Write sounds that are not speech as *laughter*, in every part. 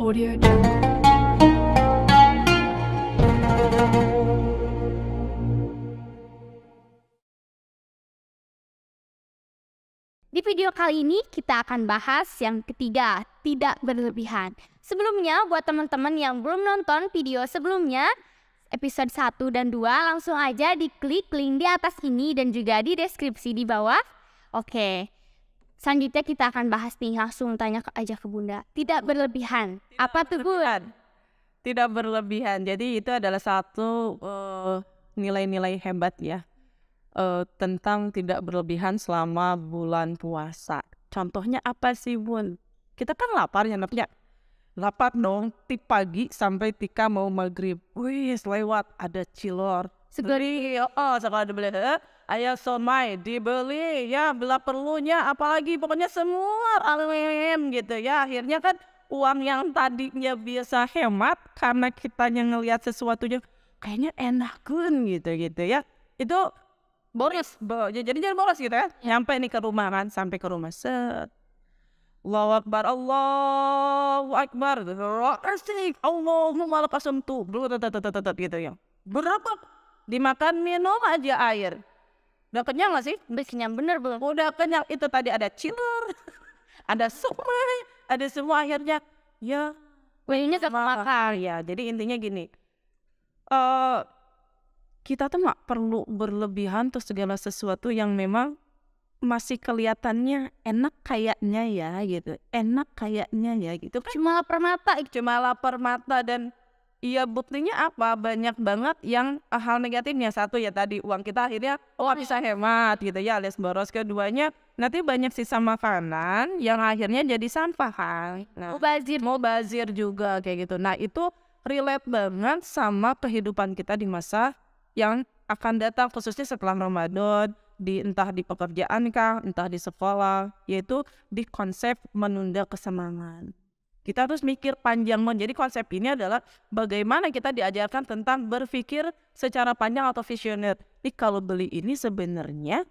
Audio Di video kali ini kita akan bahas yang ketiga, tidak berlebihan. Sebelumnya buat teman-teman yang belum nonton video sebelumnya, episode 1 dan 2 langsung aja diklik link di atas ini dan juga di deskripsi di bawah. Oke, Selanjutnya kita akan bahas nih langsung tanya ke, aja ke Bunda. Tidak berlebihan. Tidak Apa tuh Bun? Tidak berlebihan. Jadi itu adalah satu eh, nilai-nilai uh, hebat ya uh, tentang tidak berlebihan selama bulan puasa. Contohnya apa sih Bun? Kita kan lapar ya Nep, iya. Lapar dong, tip pagi sampai tika mau maghrib. Wih, lewat ada cilor, Segeri, oh, sekolah dibeli. Ayah somai dibeli, ya bela perlunya, apalagi pokoknya semua alim gitu ya. Akhirnya kan uang yang tadinya biasa hemat karena kita yang ngelihat sesuatunya kayaknya enak kan gitu gitu ya. Itu boros, bo jadi jadi boros gitu kan. Ya. Sampai nih ke rumah kan, sampai ke rumah set. Allahu Akbar, Allahu Akbar, asik, Allahumma lakasam tuh, gitu ya. Berapa dimakan minum aja air. Udah kenyang gak sih? Udah kenyang bener belum? Udah kenyang, itu tadi ada cilor, *laughs* ada sumai, ada semua akhirnya ya Wendynya gak makan. Ya, jadi intinya gini, uh, kita tuh gak perlu berlebihan tuh segala sesuatu yang memang masih kelihatannya enak kayaknya ya gitu enak kayaknya ya gitu kan. cuma lapar mata cuma lapar mata dan Iya buktinya apa? Banyak banget yang uh, hal negatifnya. Satu ya tadi uang kita akhirnya oh bisa iya. hemat gitu ya alias boros. Keduanya nanti banyak sisa makanan yang akhirnya jadi sampah kan. Nah, mubazir. Mubazir juga kayak gitu. Nah itu relate banget sama kehidupan kita di masa yang akan datang khususnya setelah Ramadan di entah di pekerjaan kah, entah di sekolah, yaitu di konsep menunda kesenangan kita harus mikir panjang. Jadi konsep ini adalah bagaimana kita diajarkan tentang berpikir secara panjang atau visioner. Ini kalau beli ini sebenarnya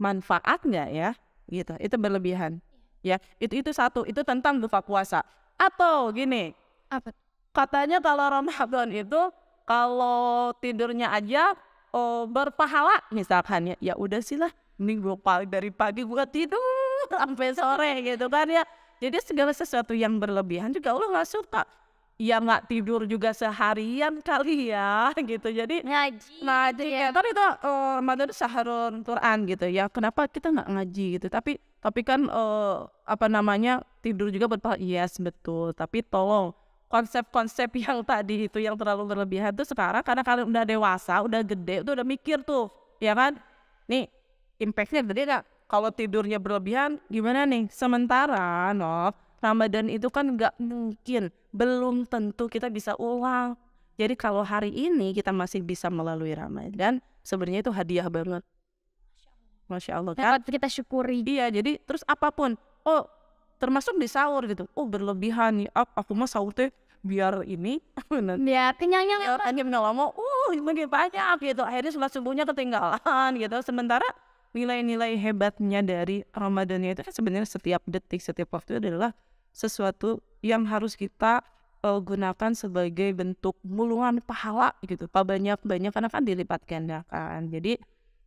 manfaat nggak ya? Gitu. Itu berlebihan. Ya, itu itu satu. Itu tentang buka puasa. Atau gini. Apa? Katanya kalau Ramadan itu kalau tidurnya aja oh, berpahala misalkan ya. Ya udah sih lah. Mending gue dari pagi gue tidur *laughs* sampai sore gitu kan ya jadi segala sesuatu yang berlebihan juga Allah nggak suka. Ya nggak tidur juga seharian kali ya *laughs* gitu. Jadi ngaji. Gitu ngaji. Ya. Kan itu uh, eh, madad saharun Quran gitu ya. Kenapa kita nggak ngaji gitu? Tapi tapi kan uh, apa namanya tidur juga berpahala. Yes betul. Tapi tolong konsep-konsep *laughs* yang tadi itu yang terlalu berlebihan tuh sekarang karena kalian udah dewasa, udah gede, tuh udah mikir tuh, ya kan? Nih impactnya gede nggak? kalau tidurnya berlebihan gimana nih sementara no, Ramadan itu kan nggak mungkin belum tentu kita bisa ulang jadi kalau hari ini kita masih bisa melalui Ramadan sebenarnya itu hadiah banget Masya Allah kan kita syukuri iya jadi terus apapun oh termasuk di sahur gitu oh berlebihan nih aku mah sahur tuh biar ini *laughs* ya kenyangnya kan lama uh lagi banyak gitu akhirnya sholat subuhnya ketinggalan gitu sementara nilai-nilai hebatnya dari Ramadannya itu kan sebenarnya setiap detik, setiap waktu adalah sesuatu yang harus kita uh, gunakan sebagai bentuk muluan pahala gitu. Pak banyak-banyak karena kan dilipat gandakan. Jadi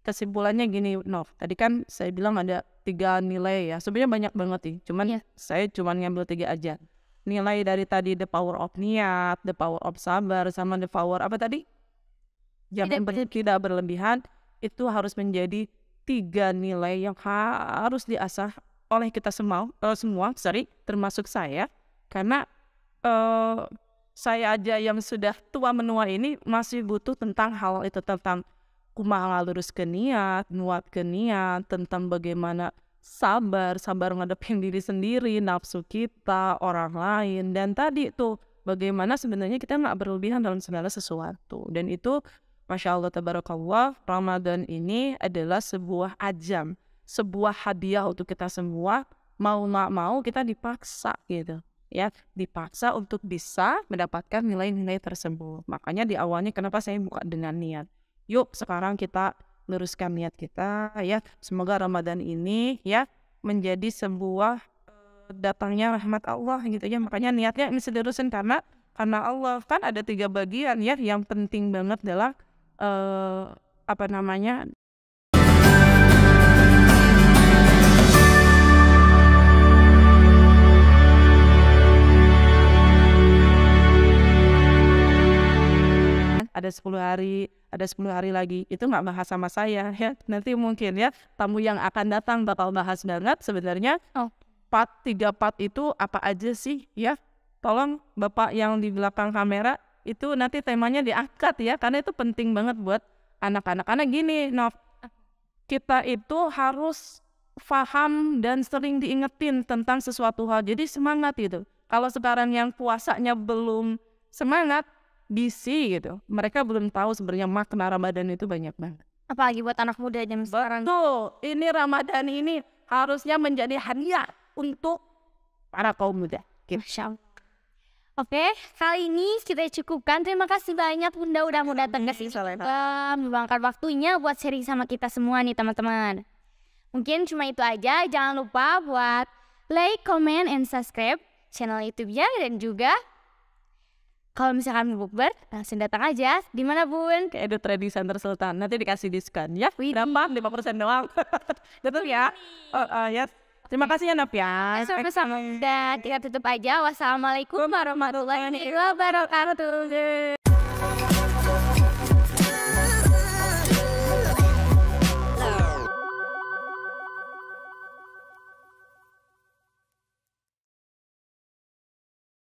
kesimpulannya gini, Nov. Tadi kan saya bilang ada tiga nilai ya. Sebenarnya banyak banget sih. Cuman yeah. saya cuman ngambil tiga aja. Nilai dari tadi the power of niat, the power of sabar, sama the power apa tadi? Jangan tidak, ber, tidak berlebihan. Itu harus menjadi tiga nilai yang harus diasah oleh kita semua, uh, eh, semua sorry, termasuk saya, karena uh, saya aja yang sudah tua menua ini masih butuh tentang hal itu tentang kumaha lurus ke niat, nuat ke niat, tentang bagaimana sabar, sabar ngadepin diri sendiri, nafsu kita, orang lain, dan tadi itu bagaimana sebenarnya kita nggak berlebihan dalam segala sesuatu, dan itu Masya Allah tabarakallah, Ramadan ini adalah sebuah ajam, sebuah hadiah untuk kita semua. Mau nggak mau kita dipaksa gitu ya dipaksa untuk bisa mendapatkan nilai-nilai tersebut makanya di awalnya kenapa saya buka dengan niat yuk sekarang kita luruskan niat kita ya semoga Ramadan ini ya menjadi sebuah eh, datangnya rahmat Allah gitu ya makanya niatnya ini selurusin karena karena Allah kan ada tiga bagian ya yang penting banget adalah uh, apa namanya ada 10 hari, ada 10 hari lagi. Itu nggak bahas sama saya *laughs* ya. Nanti mungkin ya tamu yang akan datang bakal bahas banget sebenarnya. Oh. Part tiga part itu apa aja sih ya? Tolong Bapak yang di belakang kamera itu nanti temanya diangkat ya karena itu penting banget buat anak-anak karena gini Nov kita itu harus paham dan sering diingetin tentang sesuatu hal jadi semangat itu kalau sekarang yang puasanya belum semangat busy gitu mereka belum tahu sebenarnya makna Ramadan itu banyak banget apalagi buat anak muda jam sekarang tuh ini Ramadan ini harusnya menjadi hadiah untuk para kaum muda gitu. Oke, kali ini kita cukupkan. Terima kasih banyak Bunda udah mau datang ke sini. Uh, meluangkan waktunya buat sharing sama kita semua nih teman-teman. Mungkin cuma itu aja. Jangan lupa buat like, comment, and subscribe channel YouTube-nya dan juga kalau misalkan mau bukber, langsung datang aja. Di mana, Bun? Ke Edu Trading Center Sultan. Nanti dikasih diskon ya. Berapa? 5% doang. *laughs* Betul ya? Oh, uh, yes. Terima kasih ya Nap ya. sama Dan kita tutup aja. Wassalamualaikum warahmatullahi wabarakatuh.